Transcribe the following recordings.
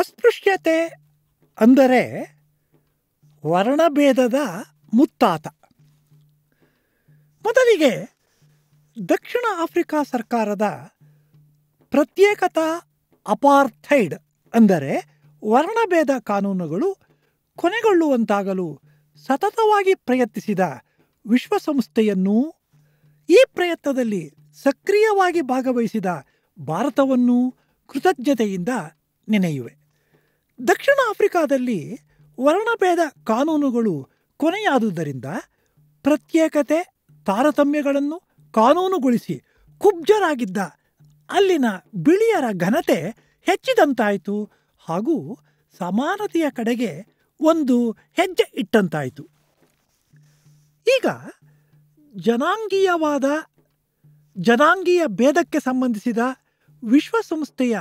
ಅಸ್ಪೃಶ್ಯತೆ ಅಂದರೆ ವರ್ಣಭೇದದ ಮುತ್ತಾತ ಮೊದಲಿಗೆ ದಕ್ಷಿಣ ಆಫ್ರಿಕಾ ಸರ್ಕಾರದ ಪ್ರತ್ಯೇಕತಾ ಅಪಾರ್ಥೈಡ್ ಅಂದರೆ ವರ್ಣಭೇದ ಕಾನೂನುಗಳು ಕೊನೆಗೊಳ್ಳುವಂತಾಗಲು ಸತತವಾಗಿ ಪ್ರಯತ್ನಿಸಿದ ವಿಶ್ವಸಂಸ್ಥೆಯನ್ನೂ ಈ ಪ್ರಯತ್ನದಲ್ಲಿ ಸಕ್ರಿಯವಾಗಿ ಭಾಗವಹಿಸಿದ ಭಾರತವನ್ನು ಕೃತಜ್ಞತೆಯಿಂದ ನೆನೆಯುವೆ ದಕ್ಷಿಣ ಆಫ್ರಿಕಾದಲ್ಲಿ ವರ್ಣಭೇದ ಕಾನೂನುಗಳು ಕೊನೆಯಾದುದರಿಂದ ಪ್ರತ್ಯೇಕತೆ ತಾರತಮ್ಯಗಳನ್ನು ಕಾನೂನುಗೊಳಿಸಿ ಕುಬ್ಜರಾಗಿದ್ದ ಅಲ್ಲಿನ ಬಿಳಿಯರ ಘನತೆ ಹೆಚ್ಚಿದಂತಾಯಿತು ಹಾಗೂ ಸಮಾನತೆಯ ಕಡೆಗೆ ಒಂದು ಹೆಜ್ಜೆ ಇಟ್ಟಂತಾಯಿತು ಈಗ ಜನಾಂಗೀಯವಾದ ಜನಾಂಗೀಯ ಭೇದಕ್ಕೆ ಸಂಬಂಧಿಸಿದ ವಿಶ್ವಸಂಸ್ಥೆಯ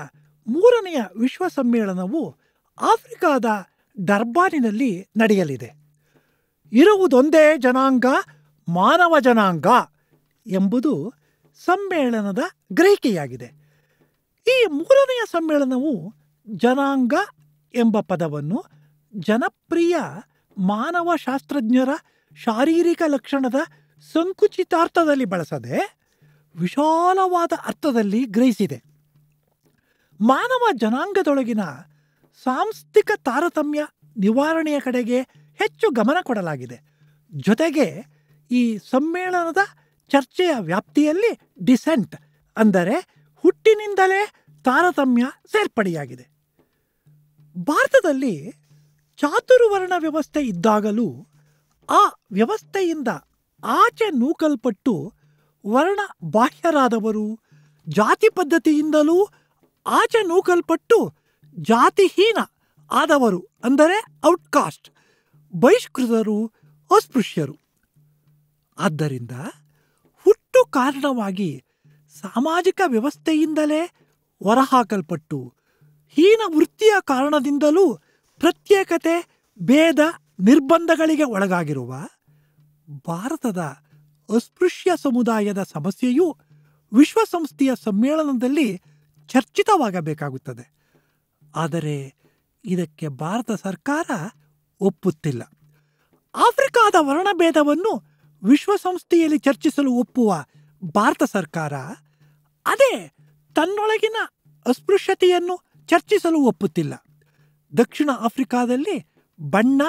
ಮೂರನೆಯ ವಿಶ್ವ ಸಮ್ಮೇಳನವು ಆಫ್ರಿಕಾದ ಡರ್ಬಾನಿನಲ್ಲಿ ನಡೆಯಲಿದೆ ಇರುವುದೊಂದೇ ಜನಾಂಗ ಮಾನವ ಜನಾಂಗ ಎಂಬುದು ಸಮ್ಮೇಳನದ ಗ್ರಹಿಕೆಯಾಗಿದೆ ಈ ಮೂರನೆಯ ಸಮ್ಮೇಳನವು ಜನಾಂಗ ಎಂಬ ಪದವನ್ನು ಜನಪ್ರಿಯ ಮಾನವಶಾಸ್ತ್ರಜ್ಞರ ಶಾರೀರಿಕ ಲಕ್ಷಣದ ಸಂಕುಚಿತಾರ್ಥದಲ್ಲಿ ಬಳಸದೆ ವಿಶಾಲವಾದ ಅರ್ಥದಲ್ಲಿ ಗ್ರಹಿಸಿದೆ ಮಾನವ ಜನಾಂಗದೊಳಗಿನ ಸಾಂಸ್ಥಿಕ ತಾರತಮ್ಯ ನಿವಾರಣೆಯ ಕಡೆಗೆ ಹೆಚ್ಚು ಗಮನ ಕೊಡಲಾಗಿದೆ ಜೊತೆಗೆ ಈ ಸಮ್ಮೇಳನದ ಚರ್ಚೆಯ ವ್ಯಾಪ್ತಿಯಲ್ಲಿ ಡಿಸೆಂಟ್ ಅಂದರೆ ಹುಟ್ಟಿನಿಂದಲೇ ತಾರತಮ್ಯ ಸೇರ್ಪಡೆಯಾಗಿದೆ ಭಾರತದಲ್ಲಿ ಚಾತುರ್ವರ್ಣ ವ್ಯವಸ್ಥೆ ಇದ್ದಾಗಲೂ ಆ ವ್ಯವಸ್ಥೆಯಿಂದ ಆಚೆ ನೂಕಲ್ಪಟ್ಟು ವರ್ಣ ಬಾಹ್ಯರಾದವರು ಜಾತಿ ಪದ್ಧತಿಯಿಂದಲೂ ಆಚೆ ನೂಕಲ್ಪಟ್ಟು ಜಾತಿಹೀನ ಆದವರು ಅಂದರೆ ಔಟ್ಕಾಸ್ಟ್ ಬಹಿಷ್ಕೃತರು ಅಸ್ಪೃಶ್ಯರು ಆದ್ದರಿಂದ ಹುಟ್ಟು ಕಾರಣವಾಗಿ ಸಾಮಾಜಿಕ ವ್ಯವಸ್ಥೆಯಿಂದಲೇ ಹೊರಹಾಕಲ್ಪಟ್ಟು ಹೀನ ವೃತ್ತಿಯ ಕಾರಣದಿಂದಲೂ ಪ್ರತ್ಯೇಕತೆ ಭೇದ ನಿರ್ಬಂಧಗಳಿಗೆ ಒಳಗಾಗಿರುವ ಭಾರತದ ಅಸ್ಪೃಶ್ಯ ಸಮುದಾಯದ ಸಮಸ್ಯೆಯು ವಿಶ್ವಸಂಸ್ಥೆಯ ಸಮ್ಮೇಳನದಲ್ಲಿ ಚರ್ಚಿತವಾಗಬೇಕಾಗುತ್ತದೆ ಆದರೆ ಇದಕ್ಕೆ ಭಾರತ ಸರ್ಕಾರ ಒಪ್ಪುತ್ತಿಲ್ಲ ಆಫ್ರಿಕಾದ ವರ್ಣಭೇದವನ್ನು ವಿಶ್ವಸಂಸ್ಥೆಯಲ್ಲಿ ಚರ್ಚಿಸಲು ಒಪ್ಪುವ ಭಾರತ ಸರ್ಕಾರ ಅದೇ ತನ್ನೊಳಗಿನ ಅಸ್ಪೃಶ್ಯತೆಯನ್ನು ಚರ್ಚಿಸಲು ಒಪ್ಪುತ್ತಿಲ್ಲ ದಕ್ಷಿಣ ಆಫ್ರಿಕಾದಲ್ಲಿ ಬಣ್ಣ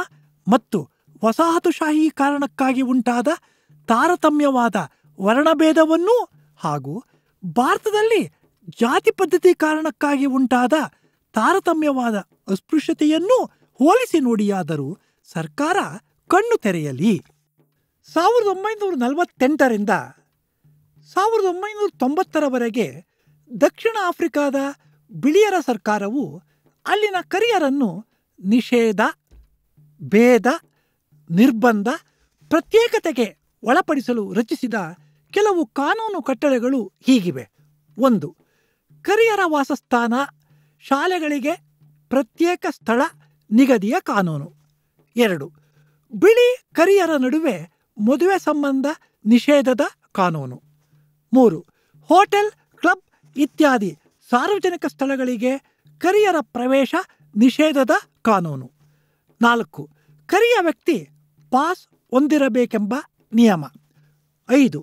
ಮತ್ತು ವಸಾಹತುಶಾಹಿ ಕಾರಣಕ್ಕಾಗಿ ಉಂಟಾದ ತಾರತಮ್ಯವಾದ ವರ್ಣಭೇದವನ್ನೂ ಹಾಗೂ ಭಾರತದಲ್ಲಿ ಜಾತಿ ಪದ್ಧತಿ ಕಾರಣಕ್ಕಾಗಿ ಉಂಟಾದ ತಾರತಮ್ಯವಾದ ಅಸ್ಪೃಶ್ಯತೆಯನ್ನೂ ಹೋಲಿಸಿ ನೋಡಿಯಾದರೂ ಸರ್ಕಾರ ಕಣ್ಣು ತೆರೆಯಲಿ ಸಾವಿರದ ಒಂಬೈನೂರ ನಲವತ್ತೆಂಟರಿಂದ ಸಾವಿರದ ಒಂಬೈನೂರ ತೊಂಬತ್ತರವರೆಗೆ ದಕ್ಷಿಣ ಆಫ್ರಿಕಾದ ಬಿಳಿಯರ ಸರ್ಕಾರವು ಅಲ್ಲಿನ ಕರಿಯರನ್ನು ನಿಷೇಧ ಭೇದ ನಿರ್ಬಂಧ ಪ್ರತ್ಯೇಕತೆಗೆ ಒಳಪಡಿಸಲು ರಚಿಸಿದ ಕೆಲವು ಕಾನೂನು ಕಟ್ಟಳೆಗಳು ಹೀಗಿವೆ ಒಂದು ಕರಿಯರ ವಾಸಸ್ಥಾನ ಶಾಲೆಗಳಿಗೆ ಪ್ರತ್ಯೇಕ ಸ್ಥಳ ನಿಗದಿಯ ಕಾನೂನು ಎರಡು ಬಿಳಿ ಕರಿಯರ ನಡುವೆ ಮದುವೆ ಸಂಬಂಧ ನಿಷೇಧದ ಕಾನೂನು ಮೂರು ಹೋಟೆಲ್ ಕ್ಲಬ್ ಇತ್ಯಾದಿ ಸಾರ್ವಜನಿಕ ಸ್ಥಳಗಳಿಗೆ ಕರಿಯರ ಪ್ರವೇಶ ನಿಷೇಧದ ಕಾನೂನು ನಾಲ್ಕು ಕರಿಯ ವ್ಯಕ್ತಿ ಪಾಸ್ ಹೊಂದಿರಬೇಕೆಂಬ ನಿಯಮ ಐದು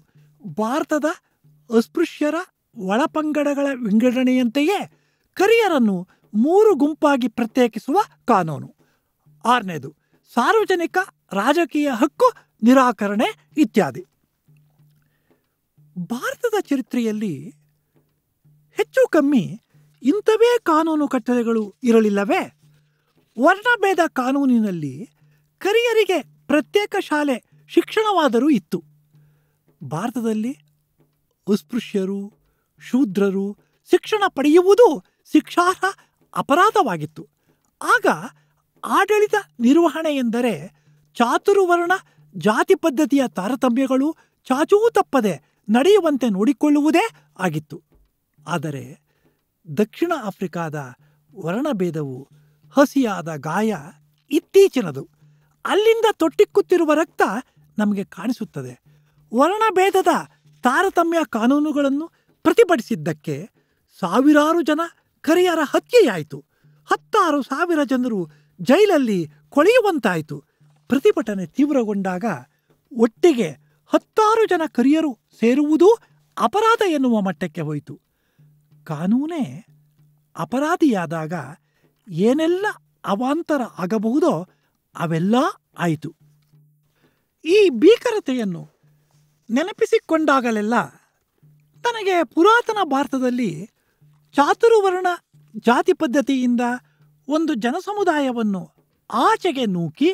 ಭಾರತದ ಅಸ್ಪೃಶ್ಯರ ಒಳಪಂಗಡಗಳ ವಿಂಗಡಣೆಯಂತೆಯೇ ಕರಿಯರನ್ನು ಮೂರು ಗುಂಪಾಗಿ ಪ್ರತ್ಯೇಕಿಸುವ ಕಾನೂನು ಆರನೇದು ಸಾರ್ವಜನಿಕ ರಾಜಕೀಯ ಹಕ್ಕು ನಿರಾಕರಣೆ ಇತ್ಯಾದಿ ಭಾರತದ ಚರಿತ್ರೆಯಲ್ಲಿ ಹೆಚ್ಚು ಕಮ್ಮಿ ಇಂಥವೇ ಕಾನೂನು ಕಟ್ಟಳೆಗಳು ಇರಲಿಲ್ಲವೇ ವರ್ಣಭೇದ ಕಾನೂನಿನಲ್ಲಿ ಕರಿಯರಿಗೆ ಪ್ರತ್ಯೇಕ ಶಾಲೆ ಶಿಕ್ಷಣವಾದರೂ ಇತ್ತು ಭಾರತದಲ್ಲಿ ಅಸ್ಪೃಶ್ಯರು ಶೂದ್ರರು ಶಿಕ್ಷಣ ಪಡೆಯುವುದು ಶಿಕ್ಷಾರ್ಹ ಅಪರಾಧವಾಗಿತ್ತು ಆಗ ಆಡಳಿತ ನಿರ್ವಹಣೆ ಎಂದರೆ ಚಾತುರ್ವರ್ಣ ಜಾತಿ ಪದ್ಧತಿಯ ತಾರತಮ್ಯಗಳು ಚಾಚೂ ತಪ್ಪದೆ ನಡೆಯುವಂತೆ ನೋಡಿಕೊಳ್ಳುವುದೇ ಆಗಿತ್ತು ಆದರೆ ದಕ್ಷಿಣ ಆಫ್ರಿಕಾದ ವರ್ಣಭೇದವು ಹಸಿಯಾದ ಗಾಯ ಇತ್ತೀಚಿನದು ಅಲ್ಲಿಂದ ತೊಟ್ಟಿಕ್ಕುತ್ತಿರುವ ರಕ್ತ ನಮಗೆ ಕಾಣಿಸುತ್ತದೆ ವರ್ಣಭೇದದ ತಾರತಮ್ಯ ಕಾನೂನುಗಳನ್ನು ಪ್ರತಿಭಟಿಸಿದ್ದಕ್ಕೆ ಸಾವಿರಾರು ಜನ ಕರಿಯರ ಹತ್ಯೆಯಾಯಿತು ಹತ್ತಾರು ಸಾವಿರ ಜನರು ಜೈಲಲ್ಲಿ ಕೊಳೆಯುವಂತಾಯಿತು ಪ್ರತಿಭಟನೆ ತೀವ್ರಗೊಂಡಾಗ ಒಟ್ಟಿಗೆ ಹತ್ತಾರು ಜನ ಕರಿಯರು ಸೇರುವುದು ಅಪರಾಧ ಎನ್ನುವ ಮಟ್ಟಕ್ಕೆ ಹೋಯಿತು ಕಾನೂನೇ ಅಪರಾಧಿಯಾದಾಗ ಏನೆಲ್ಲ ಅವಾಂತರ ಆಗಬಹುದೋ ಅವೆಲ್ಲ ಆಯಿತು ಈ ಭೀಕರತೆಯನ್ನು ನೆನಪಿಸಿಕೊಂಡಾಗಲೆಲ್ಲ ತನಗೆ ಪುರಾತನ ಭಾರತದಲ್ಲಿ ಚಾತುರ್ವರ್ಣ ಜಾತಿ ಪದ್ಧತಿಯಿಂದ ಒಂದು ಜನಸಮುದಾಯವನ್ನು ಆಚೆಗೆ ನೂಕಿ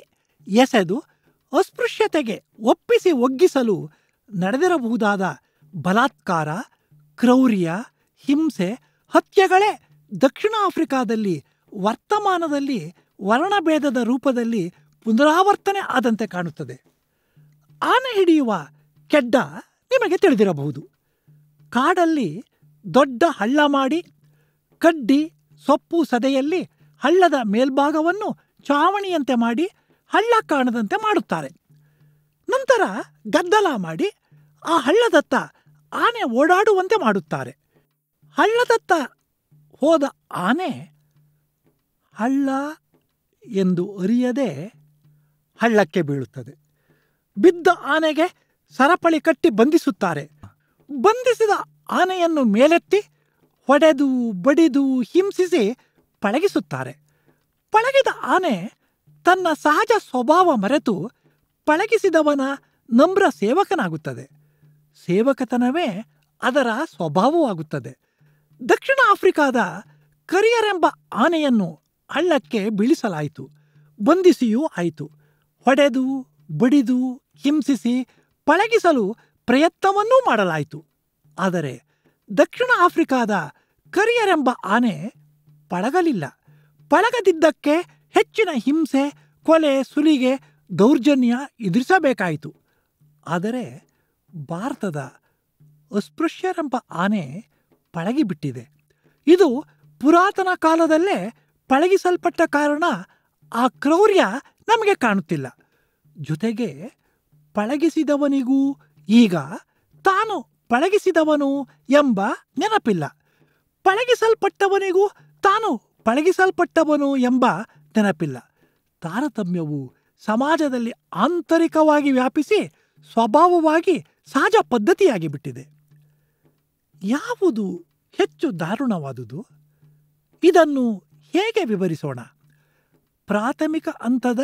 ಎಸೆದು ಅಸ್ಪೃಶ್ಯತೆಗೆ ಒಪ್ಪಿಸಿ ಒಗ್ಗಿಸಲು ನಡೆದಿರಬಹುದಾದ ಬಲಾತ್ಕಾರ ಕ್ರೌರ್ಯ ಹಿಂಸೆ ಹತ್ಯೆಗಳೇ ದಕ್ಷಿಣ ಆಫ್ರಿಕಾದಲ್ಲಿ ವರ್ತಮಾನದಲ್ಲಿ ವರ್ಣಭೇದದ ರೂಪದಲ್ಲಿ ಪುನರಾವರ್ತನೆ ಆದಂತೆ ಕಾಣುತ್ತದೆ ಆನೆ ಹಿಡಿಯುವ ಕೆಡ್ಡ ನಿಮಗೆ ತಿಳಿದಿರಬಹುದು ಕಾಡಲ್ಲಿ ದೊಡ್ಡ ಹಳ್ಳ ಮಾಡಿ ಕಡ್ಡಿ ಸೊಪ್ಪು ಸದೆಯಲ್ಲಿ ಹಳ್ಳದ ಮೇಲ್ಭಾಗವನ್ನು ಚಾವಣಿಯಂತೆ ಮಾಡಿ ಹಳ್ಳ ಕಾಣದಂತೆ ಮಾಡುತ್ತಾರೆ ನಂತರ ಗದ್ದಲ ಮಾಡಿ ಆ ಹಳ್ಳದತ್ತ ಆನೆ ಓಡಾಡುವಂತೆ ಮಾಡುತ್ತಾರೆ ಹಳ್ಳದತ್ತ ಹೋದ ಆನೆ ಹಳ್ಳ ಎಂದು ಅರಿಯದೆ ಹಳ್ಳಕ್ಕೆ ಬೀಳುತ್ತದೆ ಬಿದ್ದ ಆನೆಗೆ ಸರಪಳಿ ಕಟ್ಟಿ ಬಂಧಿಸುತ್ತಾರೆ ಬಂಧಿಸಿದ ಆನೆಯನ್ನು ಮೇಲೆತ್ತಿ ಹೊಡೆದು ಬಡಿದು ಹಿಂಸಿಸಿ ಪಳಗಿಸುತ್ತಾರೆ ಪಳಗಿದ ಆನೆ ತನ್ನ ಸಹಜ ಸ್ವಭಾವ ಮರೆತು ಪಳಗಿಸಿದವನ ನಮ್ರ ಸೇವಕನಾಗುತ್ತದೆ ಸೇವಕತನವೇ ಅದರ ಸ್ವಭಾವವಾಗುತ್ತದೆ ದಕ್ಷಿಣ ಆಫ್ರಿಕಾದ ಕರಿಯರೆಂಬ ಆನೆಯನ್ನು ಹಳ್ಳಕ್ಕೆ ಬೀಳಿಸಲಾಯಿತು ಬಂಧಿಸಿಯೂ ಆಯಿತು ಹೊಡೆದು ಬಡಿದು ಹಿಂಸಿಸಿ ಪಳಗಿಸಲು ಪ್ರಯತ್ನವನ್ನೂ ಮಾಡಲಾಯಿತು ಆದರೆ ದಕ್ಷಿಣ ಆಫ್ರಿಕಾದ ಕರಿಯರೆಂಬ ಆನೆ ಪಳಗಲಿಲ್ಲ ಪಳಗದಿದ್ದಕ್ಕೆ ಹೆಚ್ಚಿನ ಹಿಂಸೆ ಕೊಲೆ ಸುಲಿಗೆ ದೌರ್ಜನ್ಯ ಎದುರಿಸಬೇಕಾಯಿತು ಆದರೆ ಭಾರತದ ಅಸ್ಪೃಶ್ಯರೆಂಬ ಆನೆ ಪಳಗಿಬಿಟ್ಟಿದೆ ಇದು ಪುರಾತನ ಕಾಲದಲ್ಲೇ ಪಳಗಿಸಲ್ಪಟ್ಟ ಕಾರಣ ಆ ಕ್ರೌರ್ಯ ನಮಗೆ ಕಾಣುತ್ತಿಲ್ಲ ಜೊತೆಗೆ ಪಳಗಿಸಿದವನಿಗೂ ಈಗ ತಾನು ಪಳಗಿಸಿದವನು ಎಂಬ ನೆನಪಿಲ್ಲ ಪಳಗಿಸಲ್ಪಟ್ಟವನಿಗೂ ತಾನು ಪಳಗಿಸಲ್ಪಟ್ಟವನು ಎಂಬ ನೆನಪಿಲ್ಲ ತಾರತಮ್ಯವು ಸಮಾಜದಲ್ಲಿ ಆಂತರಿಕವಾಗಿ ವ್ಯಾಪಿಸಿ ಸ್ವಭಾವವಾಗಿ ಸಹಜ ಪದ್ಧತಿಯಾಗಿ ಬಿಟ್ಟಿದೆ ಯಾವುದು ಹೆಚ್ಚು ದಾರುಣವಾದುದು ಇದನ್ನು ಹೇಗೆ ವಿವರಿಸೋಣ ಪ್ರಾಥಮಿಕ ಹಂತದ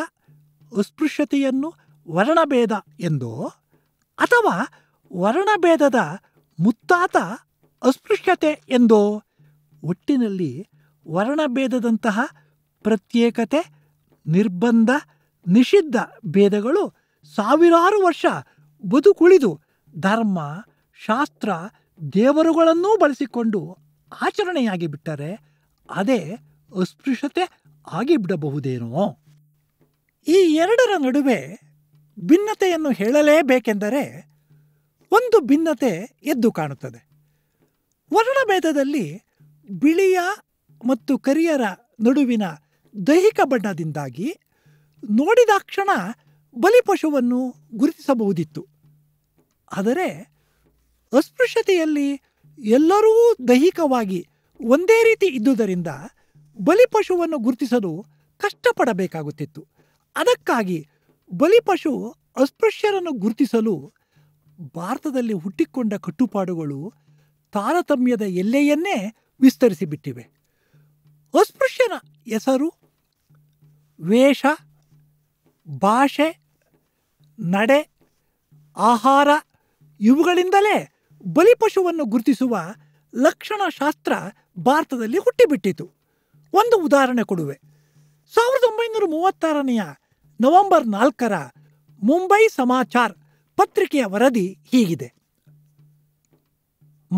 ಅಸ್ಪೃಶ್ಯತೆಯನ್ನು ವರ್ಣಭೇದ ಎಂದೋ ಅಥವಾ ವರ್ಣಭೇದದ ಮುತ್ತಾತ ಅಸ್ಪೃಶ್ಯತೆ ಎಂದೋ ಒಟ್ಟಿನಲ್ಲಿ ವರ್ಣಭೇದದಂತಹ ಪ್ರತ್ಯೇಕತೆ ನಿರ್ಬಂಧ ನಿಷಿದ್ಧ ಭೇದಗಳು ಸಾವಿರಾರು ವರ್ಷ ಬದುಕುಳಿದು ಧರ್ಮ ಶಾಸ್ತ್ರ ದೇವರುಗಳನ್ನೂ ಬಳಸಿಕೊಂಡು ಆಚರಣೆಯಾಗಿ ಬಿಟ್ಟರೆ ಅದೇ ಅಸ್ಪೃಶ್ಯತೆ ಆಗಿಬಿಡಬಹುದೇನೋ ಈ ಎರಡರ ನಡುವೆ ಭಿನ್ನತೆಯನ್ನು ಹೇಳಲೇಬೇಕೆಂದರೆ ಒಂದು ಭಿನ್ನತೆ ಎದ್ದು ಕಾಣುತ್ತದೆ ವರ್ಣಭೇದದಲ್ಲಿ ಬಿಳಿಯ ಮತ್ತು ಕರಿಯರ ನಡುವಿನ ದೈಹಿಕ ಬಣ್ಣದಿಂದಾಗಿ ನೋಡಿದಾಕ್ಷಣ ಬಲಿಪಶುವನ್ನು ಗುರುತಿಸಬಹುದಿತ್ತು ಆದರೆ ಅಸ್ಪೃಶ್ಯತೆಯಲ್ಲಿ ಎಲ್ಲರೂ ದೈಹಿಕವಾಗಿ ಒಂದೇ ರೀತಿ ಇದ್ದುದರಿಂದ ಬಲಿಪಶುವನ್ನು ಗುರುತಿಸಲು ಕಷ್ಟಪಡಬೇಕಾಗುತ್ತಿತ್ತು ಅದಕ್ಕಾಗಿ ಬಲಿಪಶು ಅಸ್ಪೃಶ್ಯರನ್ನು ಗುರುತಿಸಲು ಭಾರತದಲ್ಲಿ ಹುಟ್ಟಿಕೊಂಡ ಕಟ್ಟುಪಾಡುಗಳು ತಾರತಮ್ಯದ ಎಲ್ಲೆಯನ್ನೇ ವಿಸ್ತರಿಸಿಬಿಟ್ಟಿವೆ ಅಸ್ಪೃಶ್ಯನ ಹೆಸರು ವೇಷ ಭಾಷೆ ನಡೆ ಆಹಾರ ಇವುಗಳಿಂದಲೇ ಬಲಿಪಶುವನ್ನು ಗುರುತಿಸುವ ಲಕ್ಷಣಶಾಸ್ತ್ರ ಭಾರತದಲ್ಲಿ ಹುಟ್ಟಿಬಿಟ್ಟಿತು ಒಂದು ಉದಾಹರಣೆ ಕೊಡುವೆ ಸಾವಿರದ ಒಂಬೈನೂರ ಮೂವತ್ತಾರನೆಯ ನವೆಂಬರ್ ನಾಲ್ಕರ ಮುಂಬೈ ಸಮಾಚಾರ್ ಪತ್ರಿಕೆಯ ವರದಿ ಹೀಗಿದೆ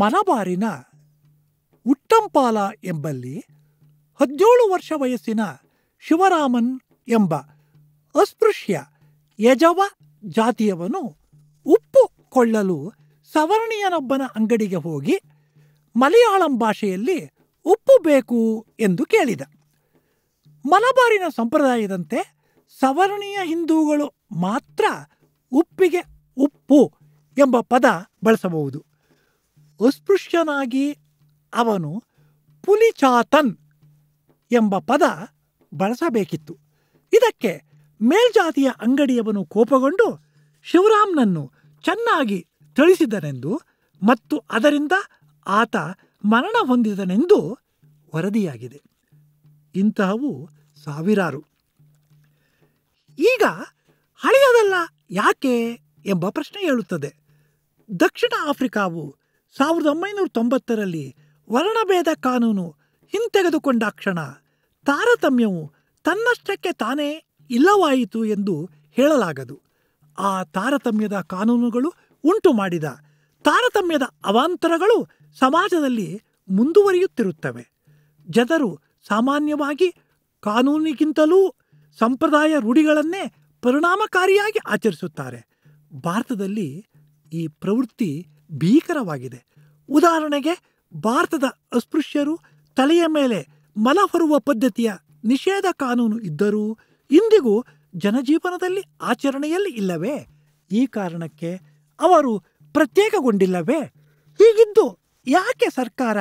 ಮಲಬಾರಿನ ಉಟ್ಟಂಪಾಲ ಎಂಬಲ್ಲಿ ಹದಿನೇಳು ವರ್ಷ ವಯಸ್ಸಿನ ಶಿವರಾಮನ್ ಎಂಬ ಅಸ್ಪೃಶ್ಯ ಯಜವ ಜಾತಿಯವನು ಉಪ್ಪು ಕೊಳ್ಳಲು ಸವರ್ಣೀಯನೊಬ್ಬನ ಅಂಗಡಿಗೆ ಹೋಗಿ ಮಲಯಾಳಂ ಭಾಷೆಯಲ್ಲಿ ಉಪ್ಪು ಬೇಕು ಎಂದು ಕೇಳಿದ ಮಲಬಾರಿನ ಸಂಪ್ರದಾಯದಂತೆ ಸವರ್ಣೀಯ ಹಿಂದೂಗಳು ಮಾತ್ರ ಉಪ್ಪಿಗೆ ಉಪ್ಪು ಎಂಬ ಪದ ಬಳಸಬಹುದು ಅಸ್ಪೃಶ್ಯನಾಗಿ ಅವನು ಪುಲಿಚಾತನ್ ಎಂಬ ಪದ ಬಳಸಬೇಕಿತ್ತು ಇದಕ್ಕೆ ಮೇಲ್ಜಾತಿಯ ಅಂಗಡಿಯವನು ಕೋಪಗೊಂಡು ಶಿವರಾಮ್ನನ್ನು ಚೆನ್ನಾಗಿ ತಿಳಿಸಿದನೆಂದು ಮತ್ತು ಅದರಿಂದ ಆತ ಮರಣ ಹೊಂದಿದನೆಂದು ವರದಿಯಾಗಿದೆ ಇಂತಹವು ಸಾವಿರಾರು ಈಗ ಹಳೆಯದಲ್ಲ ಯಾಕೆ ಎಂಬ ಪ್ರಶ್ನೆ ಹೇಳುತ್ತದೆ ದಕ್ಷಿಣ ಆಫ್ರಿಕಾವು ಸಾವಿರದ ಒಂಬೈನೂರ ತೊಂಬತ್ತರಲ್ಲಿ ವರ್ಣಭೇದ ಕಾನೂನು ಹಿಂತೆಗೆದುಕೊಂಡ ಕ್ಷಣ ತಾರತಮ್ಯವು ತನ್ನಷ್ಟಕ್ಕೆ ತಾನೇ ಇಲ್ಲವಾಯಿತು ಎಂದು ಹೇಳಲಾಗದು ಆ ತಾರತಮ್ಯದ ಕಾನೂನುಗಳು ಉಂಟು ಮಾಡಿದ ತಾರತಮ್ಯದ ಅವಾಂತರಗಳು ಸಮಾಜದಲ್ಲಿ ಮುಂದುವರಿಯುತ್ತಿರುತ್ತವೆ ಜನರು ಸಾಮಾನ್ಯವಾಗಿ ಕಾನೂನಿಗಿಂತಲೂ ಸಂಪ್ರದಾಯ ರೂಢಿಗಳನ್ನೇ ಪರಿಣಾಮಕಾರಿಯಾಗಿ ಆಚರಿಸುತ್ತಾರೆ ಭಾರತದಲ್ಲಿ ಈ ಪ್ರವೃತ್ತಿ ಭೀಕರವಾಗಿದೆ ಉದಾಹರಣೆಗೆ ಭಾರತದ ಅಸ್ಪೃಶ್ಯರು ತಲೆಯ ಮೇಲೆ ಮಲ ಹೊರುವ ಪದ್ಧತಿಯ ನಿಷೇಧ ಕಾನೂನು ಇದ್ದರೂ ಇಂದಿಗೂ ಜನಜೀವನದಲ್ಲಿ ಆಚರಣೆಯಲ್ಲಿ ಇಲ್ಲವೇ ಈ ಕಾರಣಕ್ಕೆ ಅವರು ಪ್ರತ್ಯೇಕಗೊಂಡಿಲ್ಲವೇ ಹೀಗಿದ್ದು ಯಾಕೆ ಸರ್ಕಾರ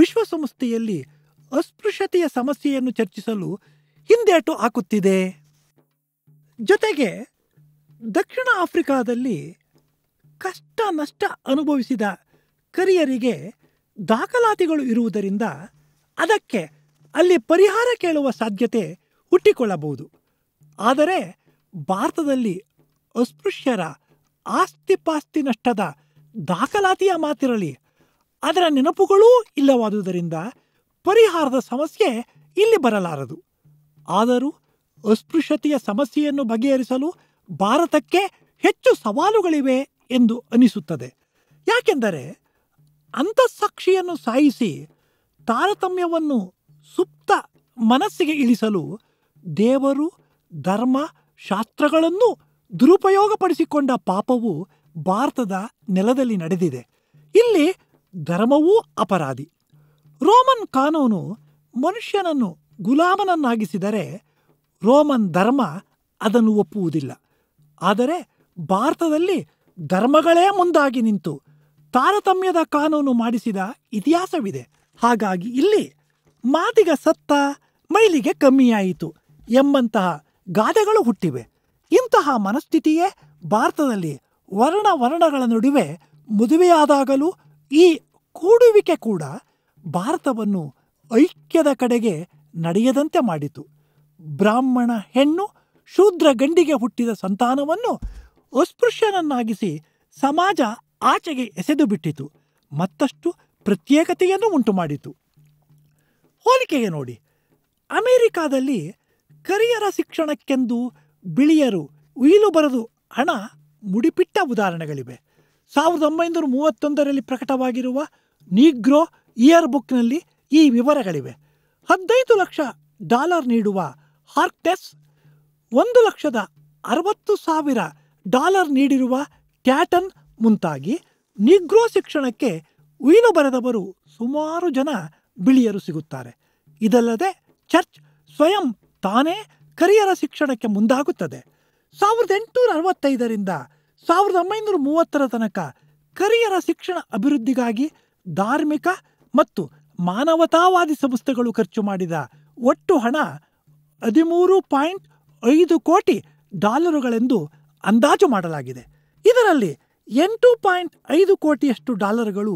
ವಿಶ್ವಸಂಸ್ಥೆಯಲ್ಲಿ ಅಸ್ಪೃಶ್ಯತೆಯ ಸಮಸ್ಯೆಯನ್ನು ಚರ್ಚಿಸಲು ಹಿಂದೇಟು ಹಾಕುತ್ತಿದೆ ಜೊತೆಗೆ ದಕ್ಷಿಣ ಆಫ್ರಿಕಾದಲ್ಲಿ ಕಷ್ಟ ನಷ್ಟ ಅನುಭವಿಸಿದ ಕರಿಯರಿಗೆ ದಾಖಲಾತಿಗಳು ಇರುವುದರಿಂದ ಅದಕ್ಕೆ ಅಲ್ಲಿ ಪರಿಹಾರ ಕೇಳುವ ಸಾಧ್ಯತೆ ಹುಟ್ಟಿಕೊಳ್ಳಬಹುದು ಆದರೆ ಭಾರತದಲ್ಲಿ ಅಸ್ಪೃಶ್ಯರ ಆಸ್ತಿಪಾಸ್ತಿ ನಷ್ಟದ ದಾಖಲಾತಿಯ ಮಾತಿರಲಿ ಅದರ ನೆನಪುಗಳೂ ಇಲ್ಲವಾದುದರಿಂದ ಪರಿಹಾರದ ಸಮಸ್ಯೆ ಇಲ್ಲಿ ಬರಲಾರದು ಆದರೂ ಅಸ್ಪೃಶ್ಯತೆಯ ಸಮಸ್ಯೆಯನ್ನು ಬಗೆಹರಿಸಲು ಭಾರತಕ್ಕೆ ಹೆಚ್ಚು ಸವಾಲುಗಳಿವೆ ಎಂದು ಅನಿಸುತ್ತದೆ ಯಾಕೆಂದರೆ ಅಂತಃಸಾಕ್ಷಿಯನ್ನು ಸಾಯಿಸಿ ತಾರತಮ್ಯವನ್ನು ಸುಪ್ತ ಮನಸ್ಸಿಗೆ ಇಳಿಸಲು ದೇವರು ಧರ್ಮ ಶಾಸ್ತ್ರಗಳನ್ನು ದುರುಪಯೋಗಪಡಿಸಿಕೊಂಡ ಪಾಪವು ಭಾರತದ ನೆಲದಲ್ಲಿ ನಡೆದಿದೆ ಇಲ್ಲಿ ಧರ್ಮವೂ ಅಪರಾಧಿ ರೋಮನ್ ಕಾನೂನು ಮನುಷ್ಯನನ್ನು ಗುಲಾಮನನ್ನಾಗಿಸಿದರೆ ರೋಮನ್ ಧರ್ಮ ಅದನ್ನು ಒಪ್ಪುವುದಿಲ್ಲ ಆದರೆ ಭಾರತದಲ್ಲಿ ಧರ್ಮಗಳೇ ಮುಂದಾಗಿ ನಿಂತು ತಾರತಮ್ಯದ ಕಾನೂನು ಮಾಡಿಸಿದ ಇತಿಹಾಸವಿದೆ ಹಾಗಾಗಿ ಇಲ್ಲಿ ಮಾತಿಗ ಸತ್ತ ಮೈಲಿಗೆ ಕಮ್ಮಿಯಾಯಿತು ಎಂಬಂತಹ ಗಾದೆಗಳು ಹುಟ್ಟಿವೆ ಇಂತಹ ಮನಸ್ಥಿತಿಯೇ ಭಾರತದಲ್ಲಿ ವರ್ಣ ವರ್ಣಗಳ ನಡುವೆ ಮದುವೆಯಾದಾಗಲೂ ಈ ಕೂಡುವಿಕೆ ಕೂಡ ಭಾರತವನ್ನು ಐಕ್ಯದ ಕಡೆಗೆ ನಡೆಯದಂತೆ ಮಾಡಿತು ಬ್ರಾಹ್ಮಣ ಹೆಣ್ಣು ಶೂದ್ರ ಗಂಡಿಗೆ ಹುಟ್ಟಿದ ಸಂತಾನವನ್ನು ಅಸ್ಪೃಶ್ಯನನ್ನಾಗಿಸಿ ಸಮಾಜ ಆಚೆಗೆ ಎಸೆದು ಬಿಟ್ಟಿತು ಮತ್ತಷ್ಟು ಪ್ರತ್ಯೇಕತೆಯನ್ನು ಉಂಟು ಮಾಡಿತು ಹೋಲಿಕೆಗೆ ನೋಡಿ ಅಮೆರಿಕಾದಲ್ಲಿ ಕರಿಯರ ಶಿಕ್ಷಣಕ್ಕೆಂದು ಬಿಳಿಯರು ಉಯಿಲು ಬರೆದು ಹಣ ಮುಡಿಪಿಟ್ಟ ಉದಾಹರಣೆಗಳಿವೆ ಸಾವಿರದ ಒಂಬೈನೂರ ಮೂವತ್ತೊಂದರಲ್ಲಿ ಪ್ರಕಟವಾಗಿರುವ ನೀಗ್ರೋ ಇಯರ್ ಬುಕ್ನಲ್ಲಿ ಈ ವಿವರಗಳಿವೆ ಹದಿನೈದು ಲಕ್ಷ ಡಾಲರ್ ನೀಡುವ ಹಾರ್ಕ್ಟೆಸ್ ಒಂದು ಲಕ್ಷದ ಅರವತ್ತು ಸಾವಿರ ಡಾಲರ್ ನೀಡಿರುವ ಕ್ಯಾಟನ್ ಮುಂತಾಗಿ ನಿಗ್ರೋ ಶಿಕ್ಷಣಕ್ಕೆ ಉಯಿಲು ಬರೆದವರು ಸುಮಾರು ಜನ ಬಿಳಿಯರು ಸಿಗುತ್ತಾರೆ ಇದಲ್ಲದೆ ಚರ್ಚ್ ಸ್ವಯಂ ತಾನೇ ಕರಿಯರ ಶಿಕ್ಷಣಕ್ಕೆ ಮುಂದಾಗುತ್ತದೆ ಸಾವಿರದ ಎಂಟುನೂರ ಅರವತ್ತೈದರಿಂದ ಸಾವಿರದ ಒಂಬೈನೂರ ಮೂವತ್ತರ ತನಕ ಕರಿಯರ ಶಿಕ್ಷಣ ಅಭಿವೃದ್ಧಿಗಾಗಿ ಧಾರ್ಮಿಕ ಮತ್ತು ಮಾನವತಾವಾದಿ ಸಂಸ್ಥೆಗಳು ಖರ್ಚು ಮಾಡಿದ ಒಟ್ಟು ಹಣ ಹದಿಮೂರು ಪಾಯಿಂಟ್ ಐದು ಕೋಟಿ ಡಾಲರುಗಳೆಂದು ಅಂದಾಜು ಮಾಡಲಾಗಿದೆ ಇದರಲ್ಲಿ ಎಂಟು ಪಾಯಿಂಟ್ ಐದು ಕೋಟಿಯಷ್ಟು ಡಾಲರುಗಳು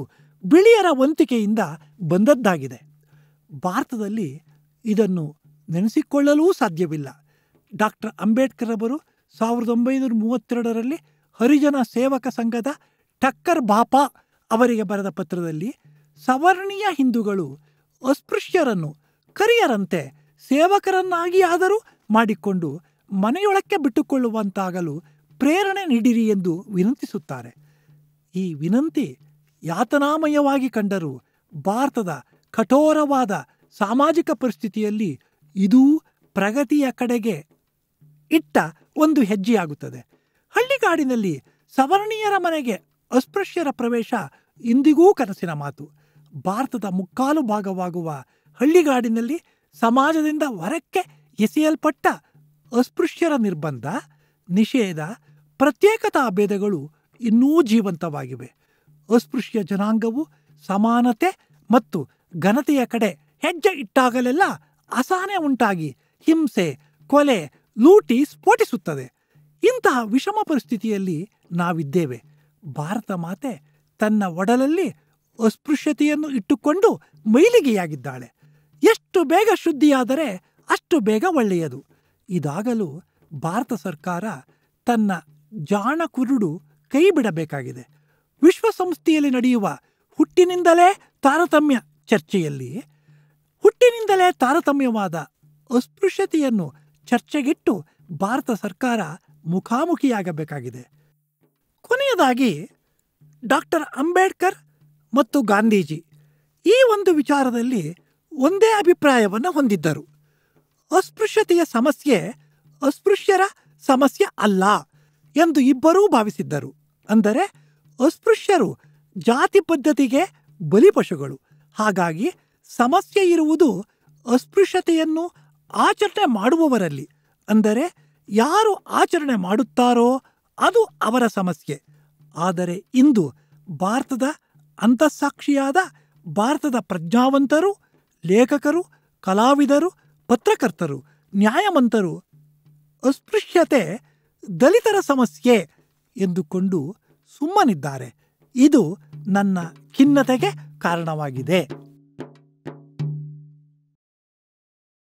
ಬಿಳಿಯರ ವಂತಿಕೆಯಿಂದ ಬಂದದ್ದಾಗಿದೆ ಭಾರತದಲ್ಲಿ ಇದನ್ನು ನೆನೆಸಿಕೊಳ್ಳಲೂ ಸಾಧ್ಯವಿಲ್ಲ ಡಾಕ್ಟರ್ ಅಂಬೇಡ್ಕರ್ ಅವರು ಸಾವಿರದ ಒಂಬೈನೂರ ಮೂವತ್ತೆರಡರಲ್ಲಿ ಹರಿಜನ ಸೇವಕ ಸಂಘದ ಟಕ್ಕರ್ ಬಾಪಾ ಅವರಿಗೆ ಬರೆದ ಪತ್ರದಲ್ಲಿ ಸವರ್ಣೀಯ ಹಿಂದೂಗಳು ಅಸ್ಪೃಶ್ಯರನ್ನು ಕರಿಯರಂತೆ ಸೇವಕರನ್ನಾಗಿಯಾದರೂ ಮಾಡಿಕೊಂಡು ಮನೆಯೊಳಕ್ಕೆ ಬಿಟ್ಟುಕೊಳ್ಳುವಂತಾಗಲು ಪ್ರೇರಣೆ ನೀಡಿರಿ ಎಂದು ವಿನಂತಿಸುತ್ತಾರೆ ಈ ವಿನಂತಿ ಯಾತನಾಮಯವಾಗಿ ಕಂಡರೂ ಭಾರತದ ಕಠೋರವಾದ ಸಾಮಾಜಿಕ ಪರಿಸ್ಥಿತಿಯಲ್ಲಿ ಇದೂ ಪ್ರಗತಿಯ ಕಡೆಗೆ ಇಟ್ಟ ಒಂದು ಹೆಜ್ಜೆಯಾಗುತ್ತದೆ ಹಳ್ಳಿಗಾಡಿನಲ್ಲಿ ಸವರ್ಣೀಯರ ಮನೆಗೆ ಅಸ್ಪೃಶ್ಯರ ಪ್ರವೇಶ ಇಂದಿಗೂ ಕನಸಿನ ಮಾತು ಭಾರತದ ಮುಕ್ಕಾಲು ಭಾಗವಾಗುವ ಹಳ್ಳಿಗಾಡಿನಲ್ಲಿ ಸಮಾಜದಿಂದ ಹೊರಕ್ಕೆ ಎಸೆಯಲ್ಪಟ್ಟ ಅಸ್ಪೃಶ್ಯರ ನಿರ್ಬಂಧ ನಿಷೇಧ ಪ್ರತ್ಯೇಕತಾ ಭೇದಗಳು ಇನ್ನೂ ಜೀವಂತವಾಗಿವೆ ಅಸ್ಪೃಶ್ಯ ಜನಾಂಗವು ಸಮಾನತೆ ಮತ್ತು ಘನತೆಯ ಕಡೆ ಹೆಜ್ಜೆ ಇಟ್ಟಾಗಲೆಲ್ಲ ಅಸಹನೆ ಉಂಟಾಗಿ ಹಿಂಸೆ ಕೊಲೆ ಲೂಟಿ ಸ್ಫೋಟಿಸುತ್ತದೆ ಇಂತಹ ವಿಷಮ ಪರಿಸ್ಥಿತಿಯಲ್ಲಿ ನಾವಿದ್ದೇವೆ ಭಾರತ ಮಾತೆ ತನ್ನ ಒಡಲಲ್ಲಿ ಅಸ್ಪೃಶ್ಯತೆಯನ್ನು ಇಟ್ಟುಕೊಂಡು ಮೈಲಿಗೆಯಾಗಿದ್ದಾಳೆ ಎಷ್ಟು ಬೇಗ ಶುದ್ಧಿಯಾದರೆ ಅಷ್ಟು ಬೇಗ ಒಳ್ಳೆಯದು ಇದಾಗಲೂ ಭಾರತ ಸರ್ಕಾರ ತನ್ನ ಜಾಣ ಕುರುಡು ಕೈ ಬಿಡಬೇಕಾಗಿದೆ ವಿಶ್ವಸಂಸ್ಥೆಯಲ್ಲಿ ನಡೆಯುವ ಹುಟ್ಟಿನಿಂದಲೇ ತಾರತಮ್ಯ ಚರ್ಚೆಯಲ್ಲಿ ಹುಟ್ಟಿನಿಂದಲೇ ತಾರತಮ್ಯವಾದ ಅಸ್ಪೃಶ್ಯತೆಯನ್ನು ಚರ್ಚೆಗಿಟ್ಟು ಭಾರತ ಸರ್ಕಾರ ಮುಖಾಮುಖಿಯಾಗಬೇಕಾಗಿದೆ ಕೊನೆಯದಾಗಿ ಡಾಕ್ಟರ್ ಅಂಬೇಡ್ಕರ್ ಮತ್ತು ಗಾಂಧೀಜಿ ಈ ಒಂದು ವಿಚಾರದಲ್ಲಿ ಒಂದೇ ಅಭಿಪ್ರಾಯವನ್ನು ಹೊಂದಿದ್ದರು ಅಸ್ಪೃಶ್ಯತೆಯ ಸಮಸ್ಯೆ ಅಸ್ಪೃಶ್ಯರ ಸಮಸ್ಯೆ ಅಲ್ಲ ಎಂದು ಇಬ್ಬರೂ ಭಾವಿಸಿದ್ದರು ಅಂದರೆ ಅಸ್ಪೃಶ್ಯರು ಜಾತಿ ಪದ್ಧತಿಗೆ ಬಲಿಪಶುಗಳು ಹಾಗಾಗಿ ಸಮಸ್ಯೆ ಇರುವುದು ಅಸ್ಪೃಶ್ಯತೆಯನ್ನು ಆಚರಣೆ ಮಾಡುವವರಲ್ಲಿ ಅಂದರೆ ಯಾರು ಆಚರಣೆ ಮಾಡುತ್ತಾರೋ ಅದು ಅವರ ಸಮಸ್ಯೆ ಆದರೆ ಇಂದು ಭಾರತದ ಅಂತಃಸಾಕ್ಷಿಯಾದ ಭಾರತದ ಪ್ರಜ್ಞಾವಂತರು ಲೇಖಕರು ಕಲಾವಿದರು ಪತ್ರಕರ್ತರು ನ್ಯಾಯಮಂತರು ಅಸ್ಪೃಶ್ಯತೆ ದಲಿತರ ಸಮಸ್ಯೆ ಎಂದುಕೊಂಡು ಸುಮ್ಮನಿದ್ದಾರೆ ಇದು ನನ್ನ ಖಿನ್ನತೆಗೆ ಕಾರಣವಾಗಿದೆ